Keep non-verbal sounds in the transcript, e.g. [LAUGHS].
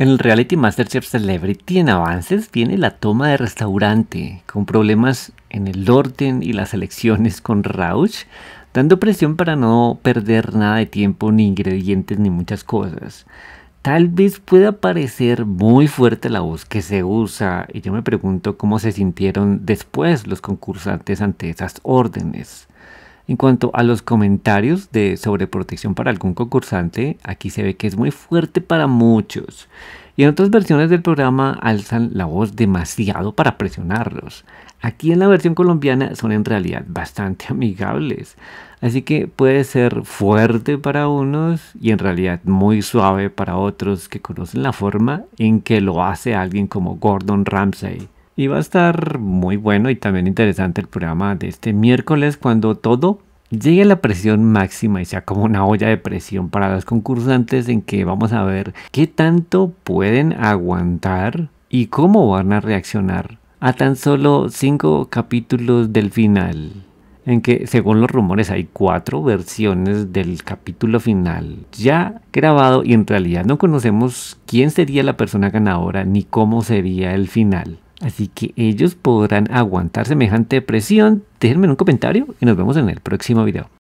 En el reality MasterChef Celebrity en avances viene la toma de restaurante, con problemas en el orden y las elecciones con Rauch, dando presión para no perder nada de tiempo, ni ingredientes, ni muchas cosas. Tal vez pueda parecer muy fuerte la voz que se usa, y yo me pregunto cómo se sintieron después los concursantes ante esas órdenes. En cuanto a los comentarios de sobreprotección para algún concursante, aquí se ve que es muy fuerte para muchos. Y en otras versiones del programa alzan la voz demasiado para presionarlos. Aquí en la versión colombiana son en realidad bastante [LAUGHS] amigables. Así que puede ser fuerte para unos y en realidad muy suave para otros que conocen la forma en que lo hace alguien como Gordon Ramsay. Y va a estar muy bueno y también interesante el programa de este miércoles cuando todo llegue a la presión máxima y sea como una olla de presión para los concursantes en que vamos a ver qué tanto pueden aguantar y cómo van a reaccionar a tan solo cinco capítulos del final. En que según los rumores hay cuatro versiones del capítulo final ya grabado y en realidad no conocemos quién sería la persona ganadora ni cómo sería el final. Así que ellos podrán aguantar semejante presión. Déjenme en un comentario y nos vemos en el próximo video.